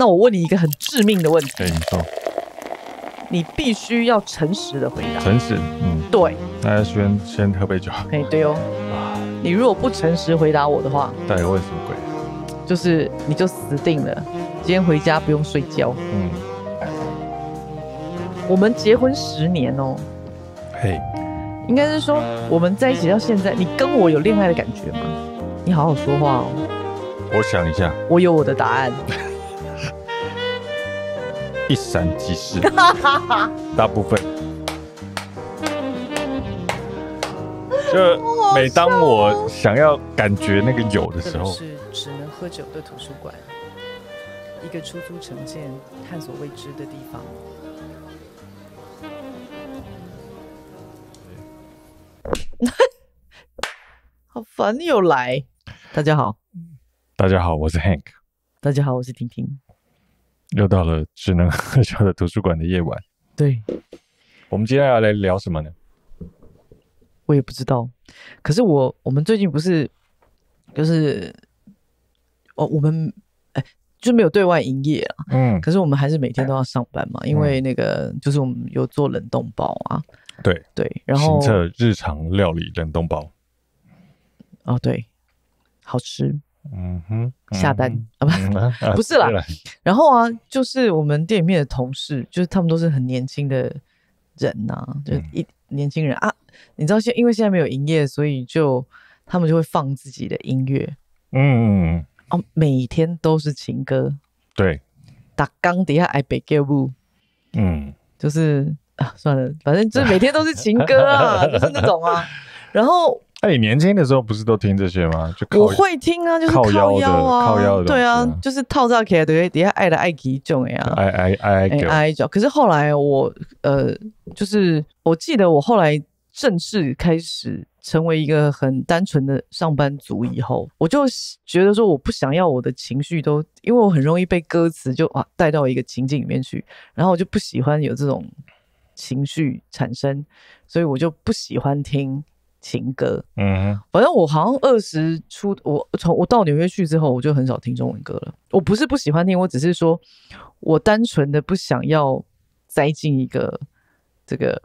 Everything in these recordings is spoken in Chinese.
那我问你一个很致命的问题。你说。你必须要诚实的回答。诚实，嗯。对。大家先先喝杯酒。可以，对哦。你如果不诚实回答我的话，对我问什么鬼？就是你就死定了。今天回家不用睡觉。嗯。我们结婚十年哦。嘿。应该是说我们在一起到现在，你跟我有恋爱的感觉吗？你好好说话哦。我想一下。我有我的答案。一闪即逝，大部分就每当我想要感觉那个有的时候，是只能喝酒的图书馆，一个出租城建探索未知的地方。好烦，你又来！大家好，大家好，我是 Hank，大家好，我是婷婷。又到了只能喝 粥的图书馆的夜晚。对，我们接下来要来聊什么呢？我也不知道。可是我，我们最近不是就是哦，我们哎就没有对外营业啊。嗯。可是我们还是每天都要上班嘛，因为那个就是我们有做冷冻包啊。对对，然后。评测日常料理冷冻包。哦，对，好吃。嗯哼，下单啊不 不是啦，然后啊，就是我们店里面的同事，就是他们都是很年轻的人呐，就一年轻人啊，你知道现因为现在没有营业，所以就他们就会放自己的音乐，嗯嗯哦，每天都是情歌，对，打刚底下爱北街舞，嗯，就是啊算了，反正就是每天都是情歌啊，就是那种啊，然后。你年轻的时候不是都听这些吗？就我会听啊，就是靠腰的，靠腰的，对啊，就是套上起来，等不对？底下爱的爱几种呀，爱爱爱爱几种。可是后来我呃，就是我记得我后来正式开始成为一个很单纯的上班族以后，我就觉得说我不想要我的情绪都，因为我很容易被歌词就啊带到一个情境里面去，然后我就不喜欢有这种情绪产生，所以我就不喜欢听。情歌，嗯，反正我好像二十出，我从我到纽约去之后，我就很少听中文歌了。我不是不喜欢听，我只是说，我单纯的不想要栽进一个这个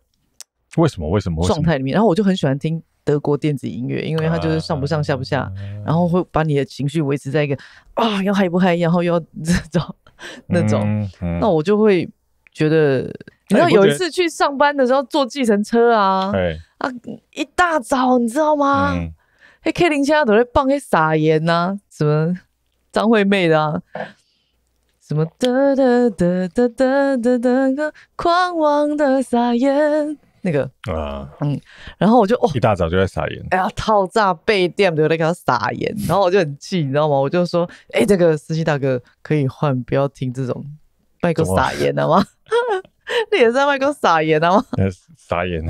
为什么为什么状态里面。然后我就很喜欢听德国电子音乐，因为它就是上不上下不下，然后会把你的情绪维持在一个啊要嗨不嗨，然后要 这种那种。那我就会觉得，你知道有一次去上班的时候坐计程车啊，对。啊，一大早你知道吗？嘿，K 零现在都在放嘿撒盐呐，什么张惠妹的，什么的的的的的的的个狂妄的撒盐那个啊，嗯，然后我就哦，一大早就在撒盐，哎呀，套炸被垫都在给他撒盐，然后我就很气，你知道吗？我就说，哎，这个司机大哥可以换，不要听这种麦克撒盐的吗？也是麦克撒盐的吗？撒盐。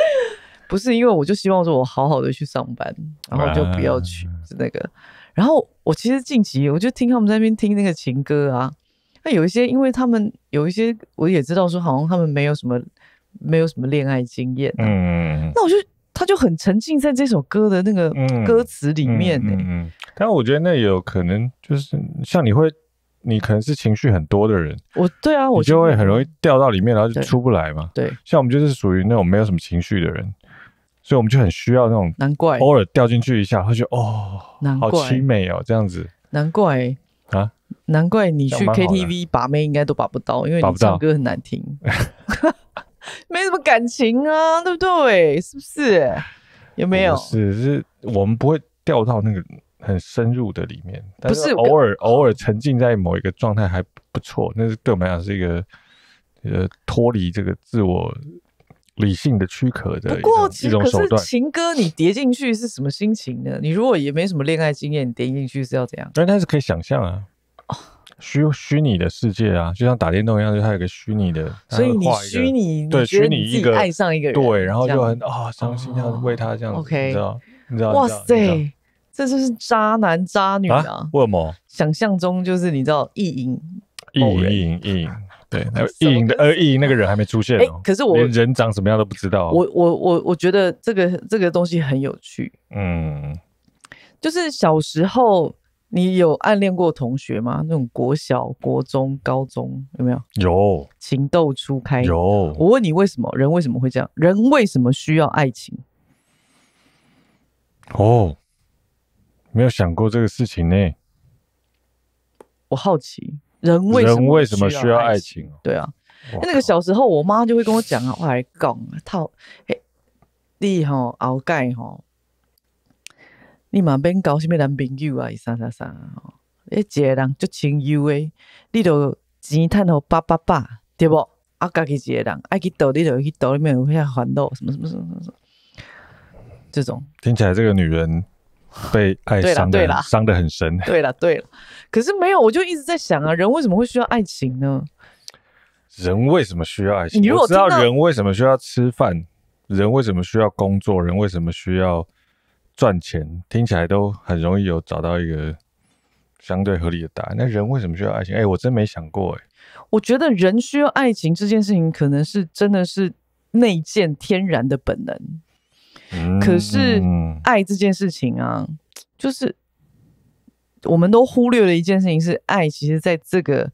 不是因为我就希望说，我好好的去上班，然后就不要去那个。然后我其实近期我就听他们在那边听那个情歌啊。那有一些，因为他们有一些，我也知道说，好像他们没有什么没有什么恋爱经验。嗯，那我就他就很沉浸在这首歌的那个歌词里面呢。嗯，但我觉得那有可能，就是像你会。你可能是情绪很多的人，我对啊，我就会很容易掉到里面，然后就出不来嘛。对，像我们就是属于那种没有什么情绪的人，所以我们就很需要那种。难怪偶尔掉进去一下，会觉得哦，难怪凄美哦，这样子。难怪啊，难怪你去 KTV 把妹应该都把不到，因为你唱歌很难听，没什么感情啊，对不对？是不是？有没有？是，是，我们不会掉到那个。很深入的里面，但是偶尔偶尔沉浸在某一个状态还不错，那是对我们来讲是一个呃脱离这个自我理性的躯壳的。不过其实可是情歌你叠进去是什么心情呢？你如果也没什么恋爱经验，你叠进去是要怎样？但但是可以想象啊，虚虚拟的世界啊，就像打电动一样，就它有个虚拟的，所以你虚拟对虚拟一个爱上一个人，对，然后就很啊伤心，要为他这样，你知道？你知道？哇塞！这就是渣男渣女啊？为什么？想象中就是你知道，意淫，意淫，意淫，意淫。对，那个意淫的，而意淫那个人还没出现。可是我连人长什么样都不知道。我我我我觉得这个这个东西很有趣。嗯，就是小时候你有暗恋过同学吗？那种国小、国中、高中有没有？有情窦初开。有。我问你，为什么人为什么会这样？人为什么需要爱情？哦。没有想过这个事情呢，我好奇，人为人为什么需要爱情？对啊，那个小时候，我妈就会跟我讲啊，我来讲啊，他，哎，你吼，后盖吼，你妈边搞什么男朋友啊？啥啥啥？哦，一个人就清幽诶，你都钱赚到八八八，对不？啊，家己一个人爱去赌，你就去赌里面会烦恼，什么什么什么什么？这种听起来，这个女人。被爱伤的伤的很深。对了对了，可是没有，我就一直在想啊，人为什么会需要爱情呢？人为什么需要爱情？你果知道人为什么需要吃饭，人为什么需要工作，人为什么需要赚钱？听起来都很容易有找到一个相对合理的答案。那人为什么需要爱情？哎，我真没想过。哎，我觉得人需要爱情这件事情，可能是真的是内建天然的本能。可是，爱这件事情啊，就是我们都忽略了一件事情，是爱其实在这个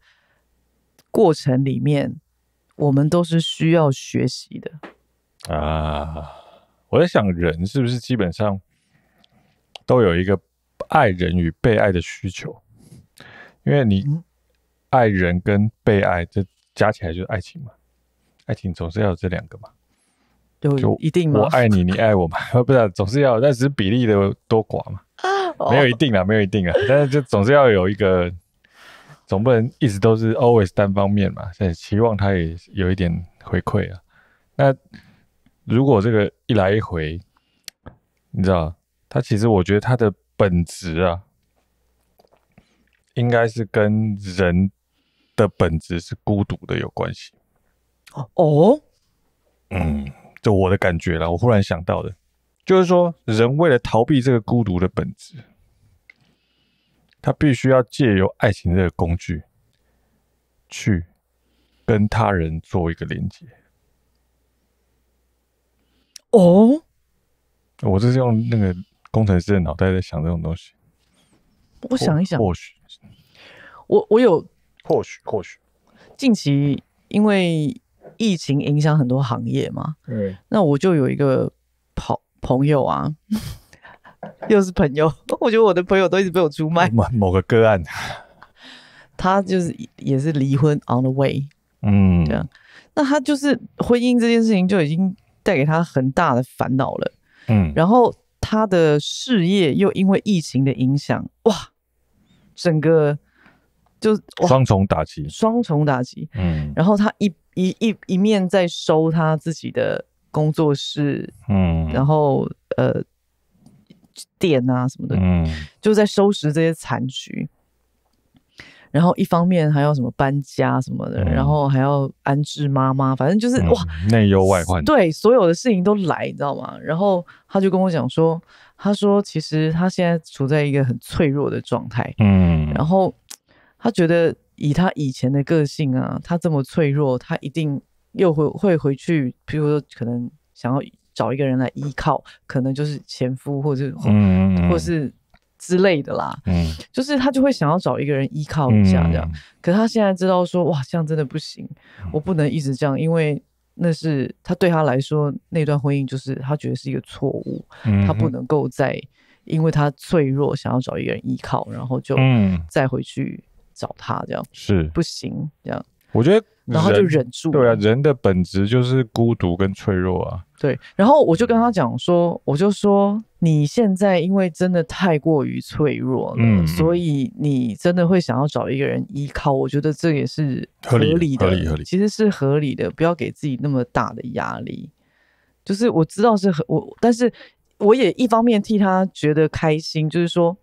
过程里面，我们都是需要学习的啊。我在想，人是不是基本上都有一个爱人与被爱的需求？因为你爱人跟被爱，这加起来就是爱情嘛。爱情总是要有这两个嘛。就一定吗？我爱你，你爱我嘛？不是，总是要，但是比例的多寡嘛，没有一定啊，没有一定啊，但是就总是要有一个，总不能一直都是 always 单方面嘛。以期望他也有一点回馈啊。那如果这个一来一回，你知道，他其实我觉得他的本质啊，应该是跟人的本质是孤独的有关系。哦，嗯。就我的感觉了，我忽然想到的，就是说，人为了逃避这个孤独的本质，他必须要借由爱情这个工具，去跟他人做一个连接。哦，我这是用那个工程师的脑袋在想这种东西。我想一想，或许，我我有或许或许近期因为。疫情影响很多行业嘛，对。那我就有一个朋朋友啊，又是朋友，我觉得我的朋友都一直被我出卖。某某个个案，他就是也是离婚 on the way，嗯，这样，那他就是婚姻这件事情就已经带给他很大的烦恼了，嗯，然后他的事业又因为疫情的影响，哇，整个。就双重打击，双重打击，嗯，然后他一一一一面在收他自己的工作室，嗯，然后呃店啊什么的，嗯，就在收拾这些残局，然后一方面还要什么搬家什么的，然后还要安置妈妈，反正就是哇，内忧外患，对，所有的事情都来，你知道吗？然后他就跟我讲说，他说其实他现在处在一个很脆弱的状态，嗯，然后。他觉得以他以前的个性啊，他这么脆弱，他一定又会会回去，比如说可能想要找一个人来依靠，可能就是前夫或者嗯，或是之类的啦，嗯，就是他就会想要找一个人依靠一下这样。可是他现在知道说，哇，这样真的不行，我不能一直这样，因为那是他对他来说那段婚姻就是他觉得是一个错误，他不能够再，因为他脆弱，想要找一个人依靠，然后就再回去。找他这样是不行，这样我觉得，然后就忍住。对啊，人的本质就是孤独跟脆弱啊。对，然后我就跟他讲说，我就说你现在因为真的太过于脆弱，嗯，所以你真的会想要找一个人依靠。我觉得这也是合理的，合理，合理，其实是合理的。不要给自己那么大的压力，就是我知道是很我，但是我也一方面替他觉得开心，就是说。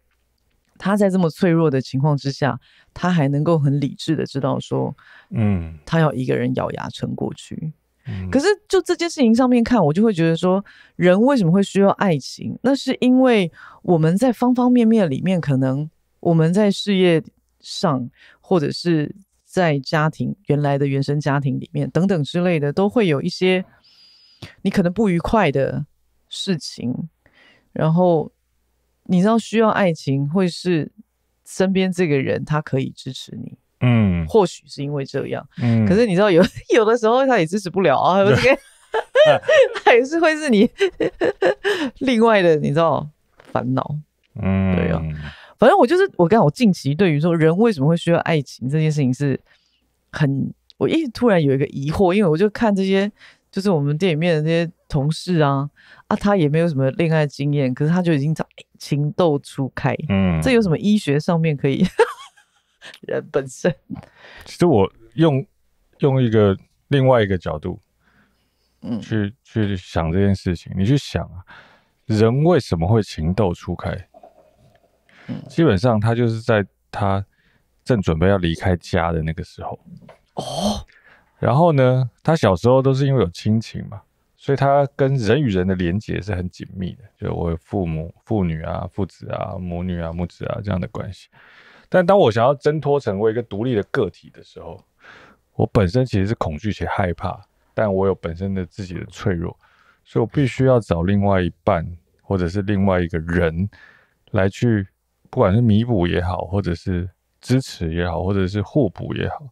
他在这么脆弱的情况之下，他还能够很理智的知道说，嗯，他要一个人咬牙撑过去。可是就这件事情上面看，我就会觉得说，人为什么会需要爱情？那是因为我们在方方面面里面，可能我们在事业上，或者是在家庭原来的原生家庭里面等等之类的，都会有一些你可能不愉快的事情，然后。你知道需要爱情会是身边这个人，他可以支持你，嗯，或许是因为这样，嗯，可是你知道有 有的时候他也支持不了啊，还是会是你 另外的你知道烦恼，嗯，对啊，反正我就是我刚好近期对于说人为什么会需要爱情这件事情是很，我一直突然有一个疑惑，因为我就看这些就是我们店里面的这些。同事啊啊，他也没有什么恋爱经验，可是他就已经早情窦初开。嗯，这有什么医学上面可以？人本身，其实我用用一个另外一个角度，嗯，去去想这件事情。你去想啊，人为什么会情窦初开？嗯，基本上他就是在他正准备要离开家的那个时候。哦，然后呢，他小时候都是因为有亲情嘛。所以它跟人与人的连接是很紧密的，就我父母、父女啊、父子啊、母女啊、母子啊这样的关系。但当我想要挣脱成为一个独立的个体的时候，我本身其实是恐惧且害怕，但我有本身的自己的脆弱，所以我必须要找另外一半或者是另外一个人来去，不管是弥补也好，或者是支持也好，或者是互补也好。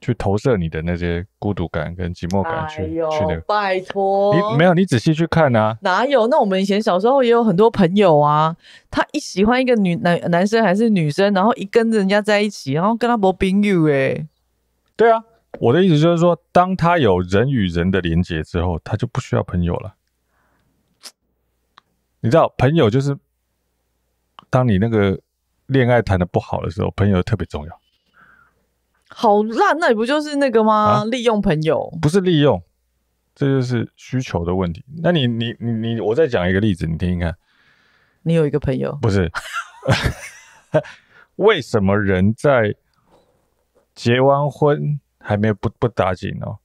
去投射你的那些孤独感跟寂寞感去去那个，拜托你没有你仔细去看啊，哪有？那我们以前小时候也有很多朋友啊，他一喜欢一个女男男生还是女生，然后一跟着人家在一起，然后跟他不宾友哎，对啊，我的意思就是说，当他有人与人的连接之后，他就不需要朋友了。你知道，朋友就是当你那个恋爱谈的不好的时候，朋友特别重要。好烂，那你不就是那个吗？利用朋友不是利用，这就是需求的问题。那你你你你，我再讲一个例子，你听听看。你有一个朋友不是？为什么人在结完婚还没有不不打紧哦？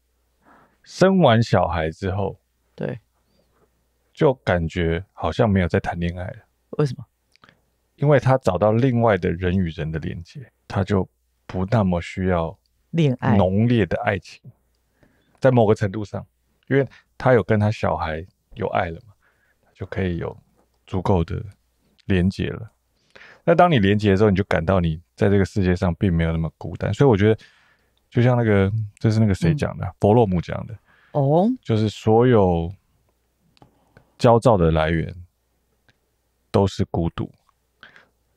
生完小孩之后，对，就感觉好像没有在谈恋爱了。为什么？因为他找到另外的人与人的连接，他就。不那么需要恋爱浓烈的爱情，在某个程度上，因为他有跟他小孩有爱了嘛，就可以有足够的连接了。那当你连接的时候，你就感到你在这个世界上并没有那么孤单。所以我觉得，就像那个，这是那个谁讲的，伯洛姆讲的哦，就是所有焦躁的来源都是孤独。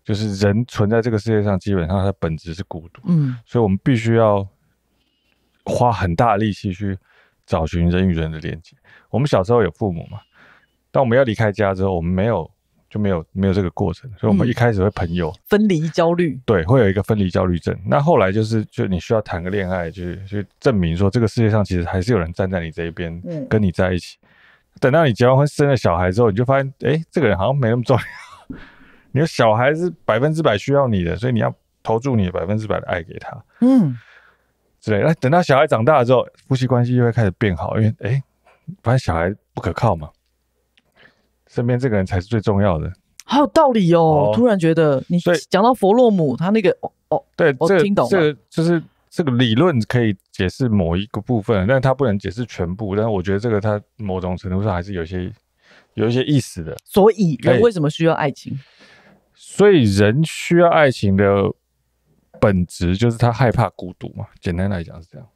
就是人存在这个世界上，基本上它的本质是孤独，嗯，所以我们必须要花很大力气去找寻人与人的连接。我们小时候有父母嘛，当我们要离开家之后，我们没有就没有没有这个过程，所以我们一开始会朋友分离焦虑，对，会有一个分离焦虑症。那后来就是就你需要谈个恋爱，去去证明说这个世界上其实还是有人站在你这一边，嗯，跟你在一起。等到你结完婚生了小孩之后，你就发现，哎，这个人好像没那么重要。你的小孩是百分之百需要你的，所以你要投注你百分之百的爱给他，嗯，之类那等到小孩长大了之后，夫妻关系就会开始变好，因为哎，反正小孩不可靠嘛，身边这个人才是最重要的。好有道理哦！突然觉得你所讲到佛洛姆他那个哦哦，对，我听懂。了，这就是这个理论可以解释某一个部分，但是他不能解释全部。但是我觉得这个他某种程度上还是有些有一些意思的。所以人为什么需要爱情？所以，人需要爱情的本质就是他害怕孤独嘛？简单来讲是这样。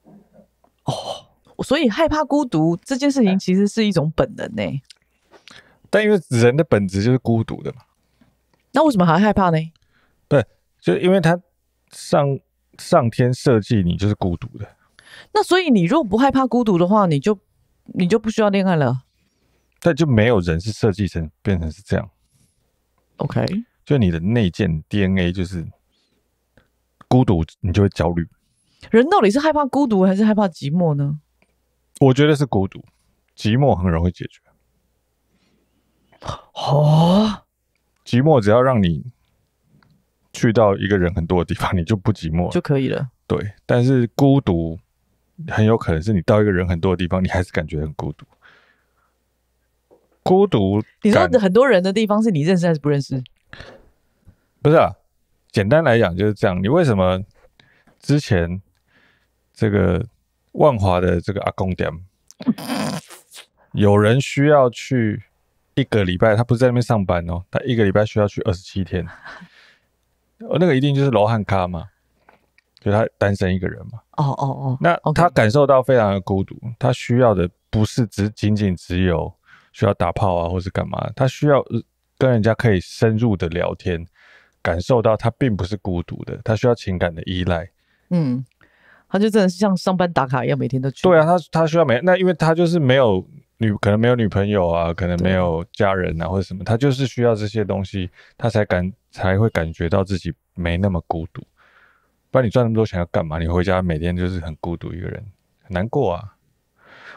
哦，所以害怕孤独这件事情其实是一种本能呢。但因为人的本质就是孤独的嘛，那为什么还要害怕呢？对，就因为他上上天设计你就是孤独的。那所以，你如果不害怕孤独的话，你就你就不需要恋爱了。但就没有人是设计成变成是这样？OK。就你的内建 DNA 就是孤独，你就会焦虑。人到底是害怕孤独还是害怕寂寞呢？我觉得是孤独，寂寞很容易解决。哦，寂寞只要让你去到一个人很多的地方，你就不寂寞就可以了。对，但是孤独很有可能是你到一个人很多的地方，你还是感觉很孤独。孤独，你说很多人的地方是你认识还是不认识？不是啊，简单来讲就是这样。你为什么之前这个万华的这个阿公点，有人需要去一个礼拜？他不是在那边上班哦，他一个礼拜需要去二十七天。那个一定就是罗汉咖嘛，就他单身一个人嘛。哦哦哦，那他感受到非常的孤独，他需要的不是只仅仅只有需要打炮啊，或是干嘛？他需要跟人家可以深入的聊天。感受到他并不是孤独的，他需要情感的依赖。嗯，他就真的是像上班打卡一样，每天都去。对啊，他他需要每那，因为他就是没有女，可能没有女朋友啊，可能没有家人啊，或者什么，他就是需要这些东西，他才感才会感觉到自己没那么孤独。不然你赚那么多钱要干嘛？你回家每天就是很孤独一个人，很难过啊。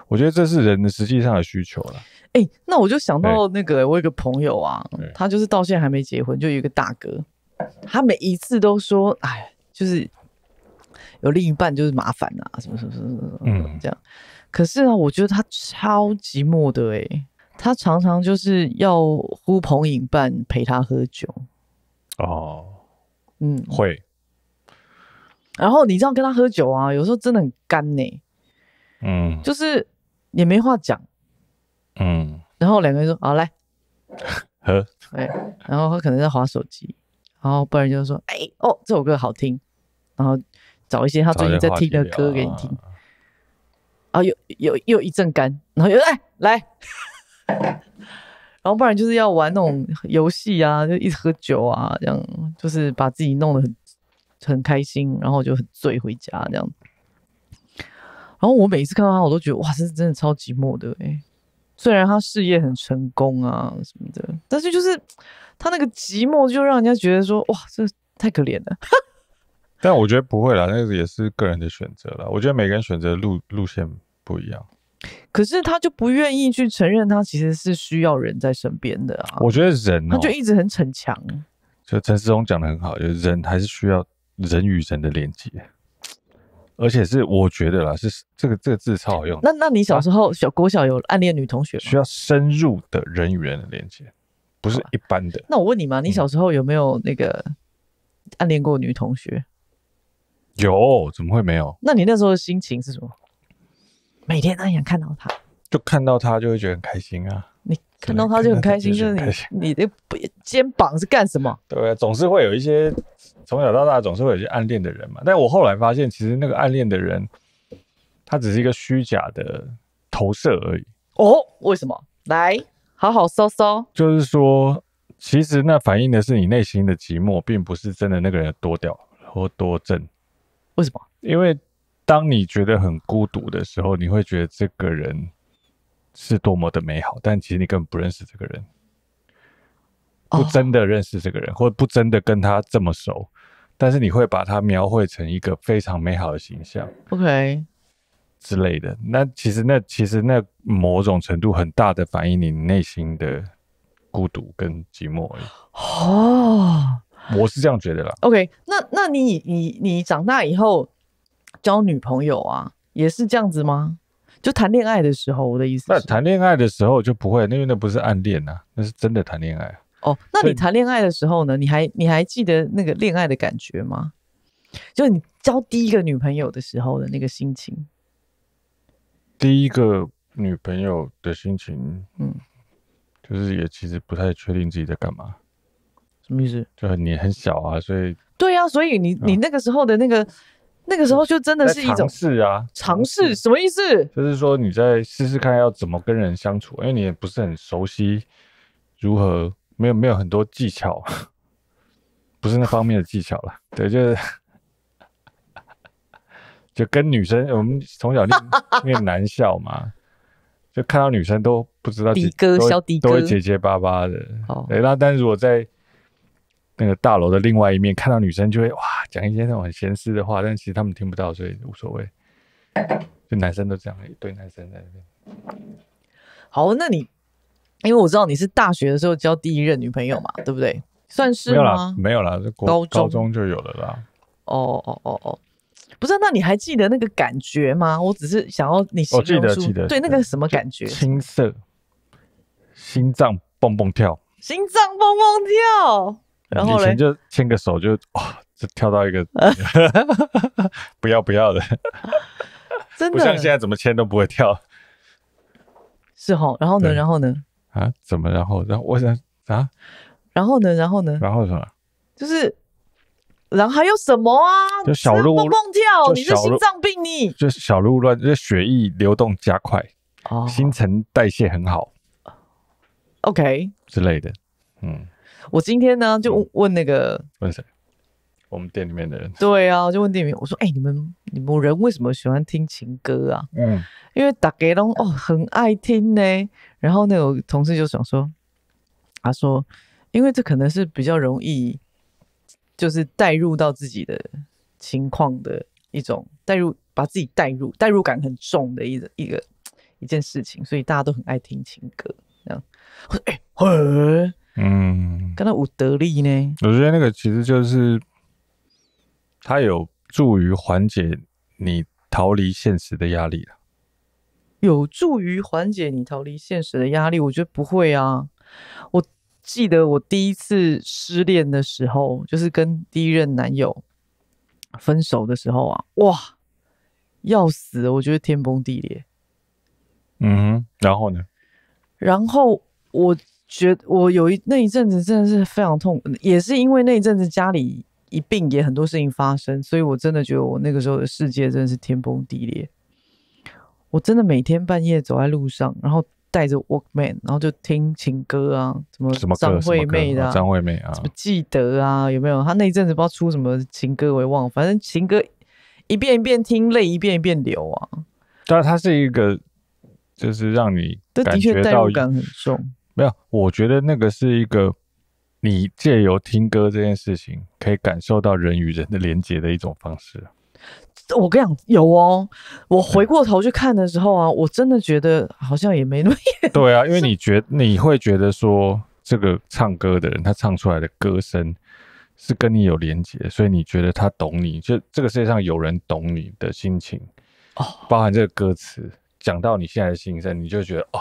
我觉得这是人的实际上的需求了。哎，那我就想到那个我有个朋友啊，他就是到现在还没结婚，就有一个大哥。他每一次都说：“哎，就是有另一半就是麻烦啊，什么什么什么什么，嗯，这样。可是呢，我觉得他超级寞的哎，他常常就是要呼朋引伴陪他喝酒哦，嗯，会。然后你知道跟他喝酒啊，有时候真的很干呢，嗯，就是也没话讲，嗯。然后两个人说：好来 喝，哎。然后他可能在划手机。”然后不然就是说，哎哦，这首歌好听，然后找一些他最近在听的歌给你听，啊，又又又一阵干，然后又哎来，然后不然就是要玩那种游戏啊，就一直喝酒啊，这样就是把自己弄得很很开心，然后就很醉回家这样。然后我每一次看到他，我都觉得哇，这是真的超寂寞对。虽然他事业很成功啊什么的，但是就是他那个寂寞就让人家觉得说，哇，这太可怜了。但我觉得不会啦，那个也是个人的选择啦。我觉得每个人选择路路线不一样。可是他就不愿意去承认，他其实是需要人在身边的啊。我觉得人，他就一直很逞强。就陈世忠讲的很好，就是人还是需要人与人的连接。而且是我觉得啦，是这个这个字超好用。那那你小时候小国小有暗恋女同学吗？需要深入的人与人的连接，不是一般的。那我问你嘛，你小时候有没有那个暗恋过女同学？有，怎么会没有？那你那时候的心情是什么？每天都想看到她，就看到她就会觉得很开心啊。你看到她就很开心，就是你你的肩膀是干什么？对，总是会有一些。从小到大总是会有些暗恋的人嘛，但我后来发现，其实那个暗恋的人，他只是一个虚假的投射而已。哦，为什么？来，好好搜搜。就是说，其实那反映的是你内心的寂寞，并不是真的那个人多屌或多正。为什么？因为当你觉得很孤独的时候，你会觉得这个人是多么的美好，但其实你根本不认识这个人。不真的认识这个人，或不真的跟他这么熟，但是你会把他描绘成一个非常美好的形象，OK 之类的。那其实那其实那某种程度很大的反映你内心的孤独跟寂寞。哦，我是这样觉得啦。OK，那那你你你长大以后交女朋友啊，也是这样子吗？就谈恋爱的时候，我的意思，那谈恋爱的时候就不会，因为那不是暗恋啊，那是真的谈恋爱。哦，那你谈恋爱的时候呢？你还你还记得那个恋爱的感觉吗？就是你交第一个女朋友的时候的那个心情。第一个女朋友的心情，嗯，就是也其实不太确定自己在干嘛。什么意思？就你很小啊，所以对呀，所以你你那个时候的那个那个时候就真的是一种尝试啊，尝试什么意思？就是说你在试试看要怎么跟人相处，因为你也不是很熟悉如何。没有没有很多技巧，不是那方面的技巧了。对，就是就跟女生，我们从小念念男校嘛，就看到女生都不知道，低歌、小低都会结结巴巴的。对，那但如果在那个大楼的另外一面看到女生，就会哇讲一些那种很闲私的话，但其实他们听不到，所以无所谓。就男生都这样，一堆男生在那边。好，那你。因为我知道你是大学的时候交第一任女朋友嘛，对不对？算是吗？没有啦，高中高中就有了啦。哦哦哦哦，不是，那你还记得那个感觉吗？我只是想要你记得记得对那个什么感觉？青涩，心脏蹦蹦跳，心脏蹦蹦跳。然后以前就牵个手就哇，就跳到一个 不要不要的，真的不像现在怎么牵都不会跳。是哈，然后呢？然后呢？啊？怎么？然后，然后我想啊，然后呢？然后呢？然后什么？就是，然后还有什么啊？就小鹿蹦蹦跳，你是心脏病你？就小鹿乱，就血液流动加快，新陈代谢很好，OK 之类的。嗯，我今天呢就问那个问谁？我们店里面的人，对啊，就问店员，我说：“哎，你们你们人为什么喜欢听情歌啊？”嗯，因为打格龙哦，很爱听呢。然后那个同事就想说：“他说，因为这可能是比较容易，就是带入到自己的情况的一种带入，把自己带入代入感很重的一一个一件事情，所以大家都很爱听情歌。”这样我说：“哎，嗯，刚才我得力呢，我觉得那个其实就是。”它有助于缓解你逃离现实的压力有助于缓解你逃离现实的压力，我觉得不会啊。我记得我第一次失恋的时候，就是跟第一任男友分手的时候啊，哇，要死！我觉得天崩地裂。嗯，哼，然后呢？然后我觉得我有一那一阵子真的是非常痛，也是因为那一阵子家里。一并也很多事情发生，所以我真的觉得我那个时候的世界真的是天崩地裂。我真的每天半夜走在路上，然后带着 Walkman，然后就听情歌啊，什么张惠妹的、张惠妹啊，什么记得啊，有没有？他那一阵子不知道出什么情歌，我也忘。反正情歌一遍一遍听，泪一遍一遍流啊。但是它是一个，就是让你这的确代入感很重。没有，我觉得那个是一个。你借由听歌这件事情，可以感受到人与人的连接的一种方式。我跟你讲，有哦。我回过头去看的时候啊，我真的觉得好像也没那么。对啊，因为你觉你会觉得说，这个唱歌的人他唱出来的歌声是跟你有连接，所以你觉得他懂你，就这个世界上有人懂你的心情。哦，包含这个歌词讲到你现在的心声，你就觉得哦，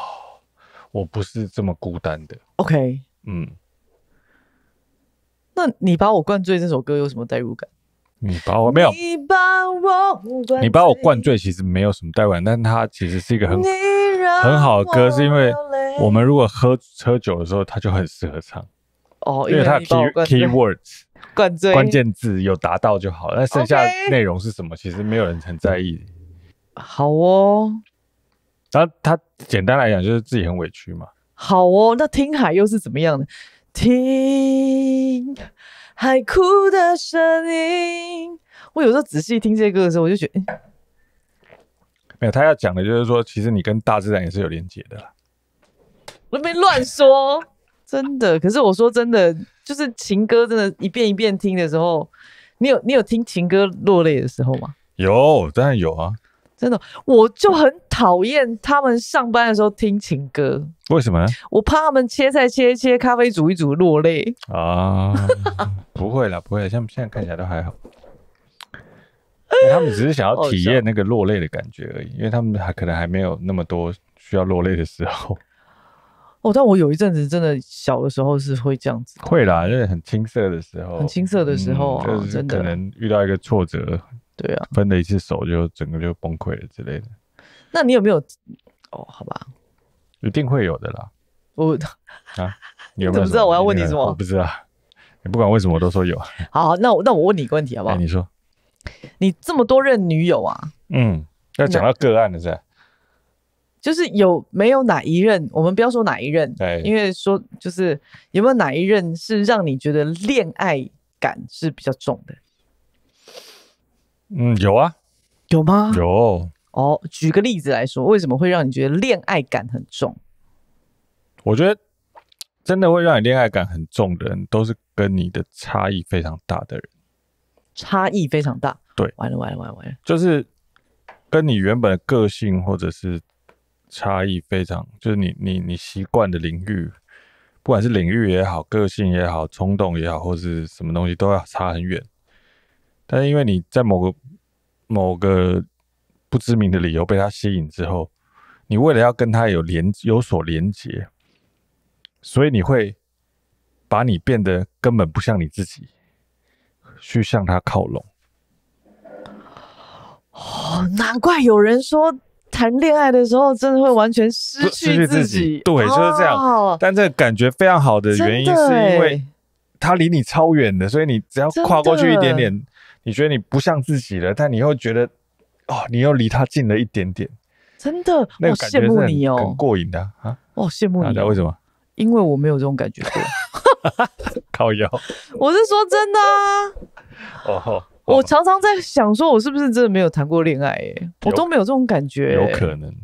我不是这么孤单的。OK，嗯。那你把我灌醉这首歌有什么代入感？你把我没有，你把我灌醉其实没有什么代入感，但它其实是一个很很好的歌，是因为我们如果喝喝酒的时候，它就很适合唱哦，因为它 key key words 灌醉关键字有达到就好那剩下内容是什么，其实没有人很在意。好哦，然后他简单来讲就是自己很委屈嘛。好哦，那听海又是怎么样的？听海哭的声音，我有时候仔细听这些歌的时候，我就觉得没有。他要讲的就是说，其实你跟大自然也是有连接的啦。我都没乱说，真的。可是我说真的，就是情歌真的，一遍一遍听的时候，你有你有听情歌落泪的时候吗？有，当然有啊。真的，我就很讨厌他们上班的时候听情歌。为什么呢？我怕他们切菜切切，咖啡煮一煮，落泪啊！不会啦，不会啦，像现在看起来都还好。他们只是想要体验那个落泪的感觉而已，因为他们还可能还没有那么多需要落泪的时候。哦，但我有一阵子真的小的时候是会这样子，会啦，就是很青涩的时候，很青涩的时候啊，真的可能遇到一个挫折。对啊，分了一次手就整个就崩溃了之类的。那你有没有？哦，好吧，一定会有的啦。我啊，你怎么知道我要问你什么？我不知道，你不管为什么都说有 好，那我那我问你一个问题好不好？你说，你这么多任女友啊？嗯，要讲到个案了，是。就是有没有哪一任？我们不要说哪一任，对，因为说就是有没有哪一任是让你觉得恋爱感是比较重的？嗯，有啊，有吗？有哦。举个例子来说，为什么会让你觉得恋爱感很重？我觉得真的会让你恋爱感很重的人，都是跟你的差异非常大的人。差异非常大。对，完了完了完了，完了，就是跟你原本的个性或者是差异非常，就是你你你习惯的领域，不管是领域也好，个性也好，冲动也好，或是什么东西，都要差很远。但是因为你在某个某个不知名的理由被他吸引之后，你为了要跟他有连有所连接，所以你会把你变得根本不像你自己，去向他靠拢。哦，难怪有人说谈恋爱的时候真的会完全失去自己，对，就是这样。但这个感觉非常好的原因是因为。他离你超远的，所以你只要跨过去一点点，你觉得你不像自己了，但你又觉得，哦，你又离他近了一点点。真的，我个慕你哦，很过瘾的啊！哦，羡慕你为什么？因为我没有这种感觉。靠腰，我是说真的。哦，我常常在想，说我是不是真的没有谈过恋爱？哎，我都没有这种感觉。有可能，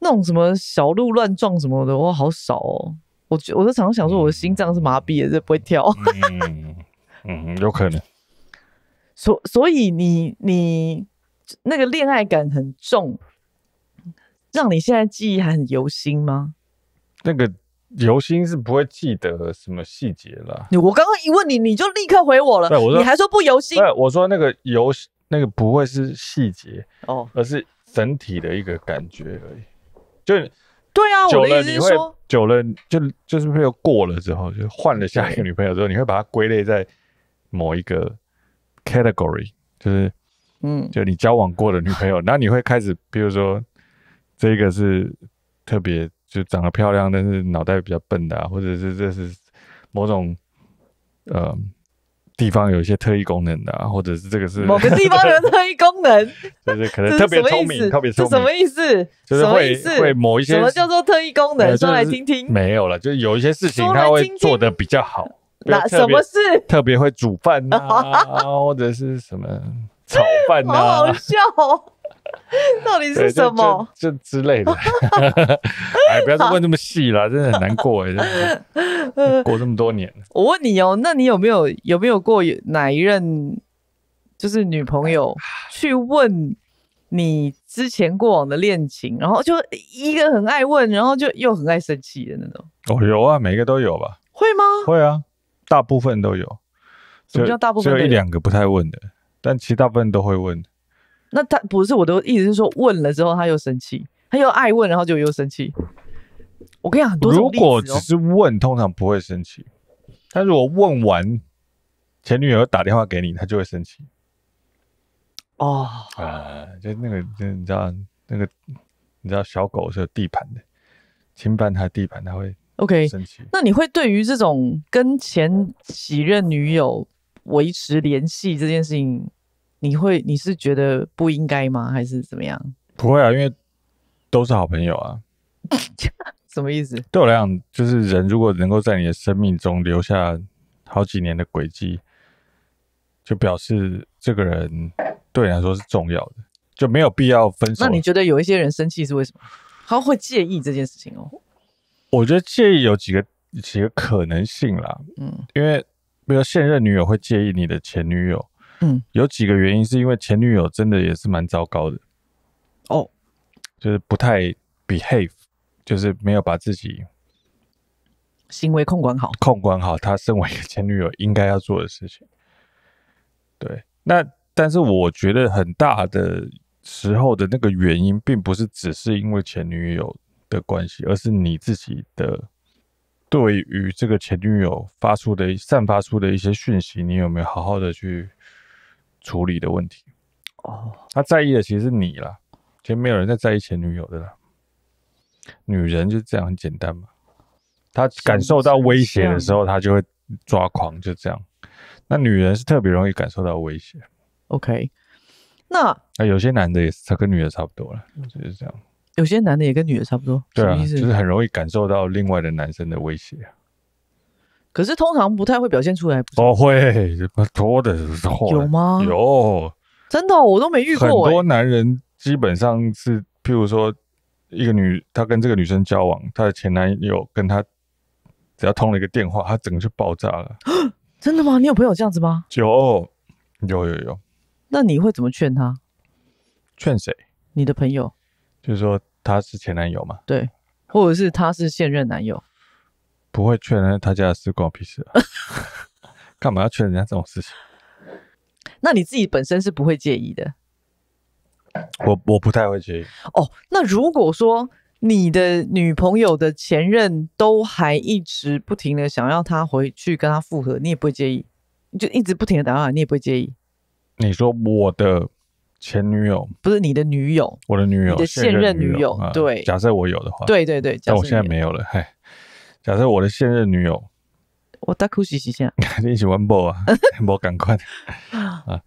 那种什么小鹿乱撞什么的，哇，好少哦。我我就常常想说，我的心脏是麻痹的，这不会跳。嗯嗯，有可能。所所以你你那个恋爱感很重，让你现在记忆还很犹新吗？那个犹新是不会记得什么细节了。我刚刚一问你，你就立刻回我了。你还说不犹新。我说那个犹那个不会是细节哦，而是整体的一个感觉而已。就。对啊，久了你会久了就就是会有过了之后，就换了下一个女朋友之后，你会把它归类在某一个 category，就是嗯，就你交往过的女朋友，然后你会开始，比如说，这个是特别就长得漂亮，但是脑袋比较笨的，或者是这是某种呃。地方有一些特异功能的，或者是这个是某个地方的特异功能，就 是可能特别聪明，特别聪明是什么意思？就是会会某一些什么叫做特异功能？说来听听。没有了，就是有一些事情他会做的比较好。那什么事？特别会煮饭啊，或者是什么炒饭啊？好笑。到底是什么？就之类的，哎，不要问那么细啦，真的很难过哎，过这么多年。我问你哦，那你有没有有没有过哪一任就是女朋友去问你之前过往的恋情，然后就一个很爱问，然后就又很爱生气的那种？哦，有啊，每个都有吧？会吗？会啊，大部分都有。什么叫大部分？所一两个不太问的，但其实大部分都会问。那他不是我的意思是说，问了之后他又生气，他又爱问，然后就又生气。我跟你讲很多种如果只是问，通常不会生气。但如果问完前女友打电话给你，他就会生气。哦，啊，就那个，就你知道那个，你知道小狗是有地盘的，侵犯他地盘，他会 OK 生气。那你会对于这种跟前几任女友维持联系这件事情？你会？你是觉得不应该吗？还是怎么样？不会啊，因为都是好朋友啊。什么意思？对我来讲，就是人如果能够在你的生命中留下好几年的轨迹，就表示这个人对你来说是重要的，就没有必要分手。那你觉得有一些人生气是为什么？他会介意这件事情哦。我觉得介意有几个几个可能性啦。嗯，因为比如现任女友会介意你的前女友。嗯，有几个原因，是因为前女友真的也是蛮糟糕的哦，就是不太 behave，就是没有把自己行为控管好，控管好他身为前女友应该要做的事情。对，那但是我觉得很大的时候的那个原因，并不是只是因为前女友的关系，而是你自己的对于这个前女友发出的散发出的一些讯息，你有没有好好的去。处理的问题，哦，他在意的其实是你啦，其实没有人在在意前女友的，女人就这样，很简单嘛。他感受到威胁的时候，他就会抓狂，就这样。那女人是特别容易感受到威胁。OK，那那有些男的也是，他跟女的差不多了，就是这样。有些男的也跟女的差不多，对啊，就是很容易感受到另外的男生的威胁。可是通常不太会表现出来，哦，会多的候有吗？有，真的，我都没遇过。很多男人基本上是，譬如说，一个女，她跟这个女生交往，她的前男友跟她只要通了一个电话，她整个就爆炸了。真的吗？你有朋友这样子吗？有，有有有。那你会怎么劝她？劝谁？你的朋友。就是说，他是前男友吗？对，或者是他是现任男友？不会劝人家他家的事关我屁事，干嘛要劝人家这种事情？那你自己本身是不会介意的。我我不太会介意。哦，那如果说你的女朋友的前任都还一直不停的想要他回去跟他复合，你也不会介意？就一直不停的打电话，你也不会介意？你说我的前女友不是你的女友，我的女友的现任女友，对，假设我有的话，对对对，但我现在没有了，嗨。假设我的现任女友，我大哭嘻嘻先，一起欢不啊，不 赶快 啊！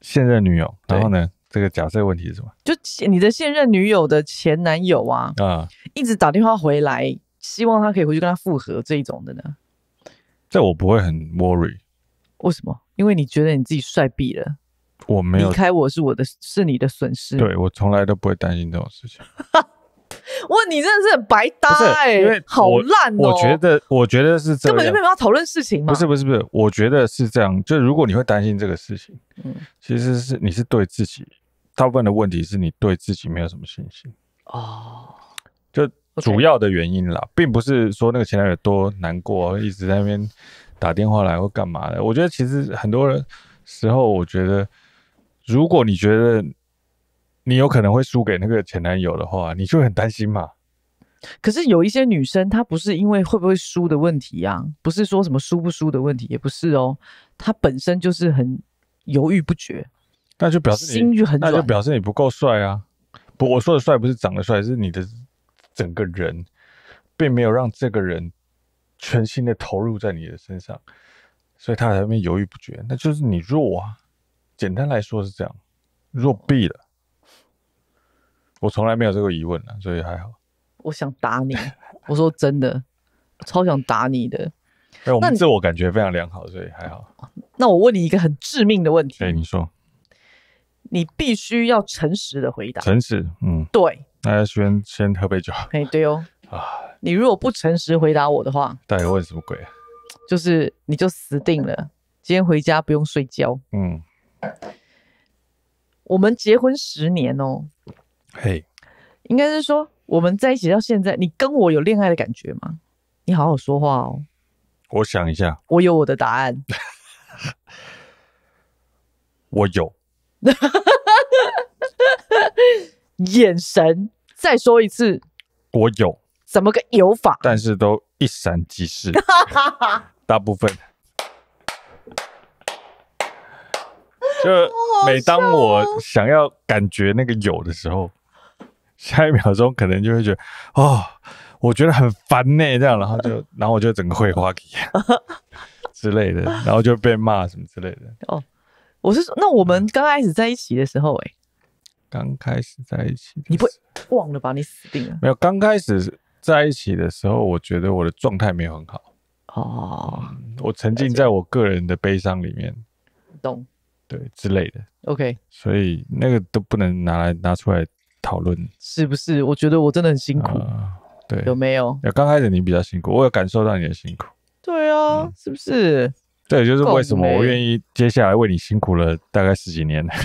现任女友，然后呢，这个假设问题是什么？就你的现任女友的前男友啊，啊，一直打电话回来，希望他可以回去跟她复合，这一种的呢？这我不会很 worry，为什么？因为你觉得你自己帅毙了，我没有离开我是我的，是你的损失，对我从来都不会担心这种事情。哇，你真的是很白搭哎！好烂哦。我觉得，我觉得是根本就没有讨论事情嘛。不是不是不是，我觉得是这样。就如果你会担心这个事情，嗯，其实是你是对自己大部分的问题是你对自己没有什么信心哦。就主要的原因啦，并不是说那个前男友多难过，一直在那边打电话来或干嘛的。我觉得其实很多人时候，我觉得如果你觉得。你有可能会输给那个前男友的话，你就很担心嘛。可是有一些女生，她不是因为会不会输的问题呀，不是说什么输不输的问题，也不是哦，她本身就是很犹豫不决。那就表示心就很那就表示你不够帅啊！不，我说的帅不是长得帅，是你的整个人并没有让这个人全心的投入在你的身上，所以他在那边犹豫不决，那就是你弱啊。简单来说是这样，弱毙了。我从来没有这个疑问了，所以还好。我想打你，我说真的，超想打你的。那我们自我感觉非常良好，所以还好。那我问你一个很致命的问题。哎，你说，你必须要诚实的回答。诚实，嗯。对，大家先先喝杯酒。哎，对哦。啊，你如果不诚实回答我的话，到底问什么鬼？就是你就死定了。今天回家不用睡觉。嗯。我们结婚十年哦。嘿，应该是说我们在一起到现在，你跟我有恋爱的感觉吗？你好好说话哦。我想一下，我有我的答案。我有。哈哈眼神，再说一次，我有。怎么个有法？但是都一闪即逝。哈哈哈！大部分，就每当我想要感觉那个有的时候。下一秒钟可能就会觉得，哦，我觉得很烦呢，这样，然后就，然后我就整个会花期 之类的，然后就被骂什么之类的。哦，我是说，那我们刚开始在一起的时候，哎，刚开始在一起，你不会忘了吧？你死定了。没有，刚开始在一起的时候，我觉得我的状态没有很好。哦，我沉浸在我个人的悲伤里面。懂。对，之类的。OK。所以那个都不能拿来拿出来。讨论是不是？我觉得我真的很辛苦，对，有没有？刚开始你比较辛苦，我有感受到你的辛苦。对啊，是不是？对，就是为什么我愿意接下来为你辛苦了大概十几年？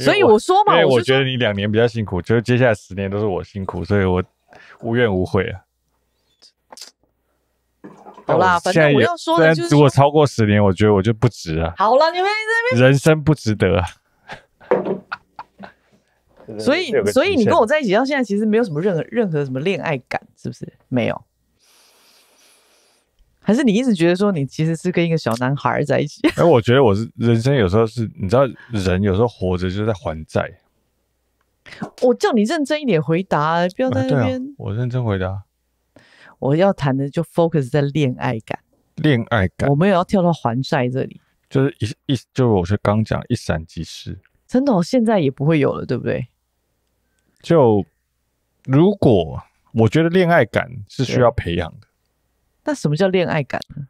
所以我说嘛，因为我觉得你两年比较辛苦，就是接下来十年都是我辛苦，所以我无怨无悔啊。好啦，反正我要说的就是，如果超过十年，我觉得我就不值啊。好了，你们这边人生不值得。所以，所以你跟我在一起到现在，其实没有什么任何任何什么恋爱感，是不是？没有？还是你一直觉得说你其实是跟一个小男孩在一起？哎，我觉得我是人生有时候是，你知道，人有时候活着就是在还债。我叫你认真一点回答，不要在那边。我认真回答。我要谈的就 focus 在恋爱感，恋爱感。我们也要跳到还债这里，就是一一，就是我是刚讲一闪即逝。陈总现在也不会有了，对不对？就如果我觉得恋爱感是需要培养的，那什么叫恋爱感呢？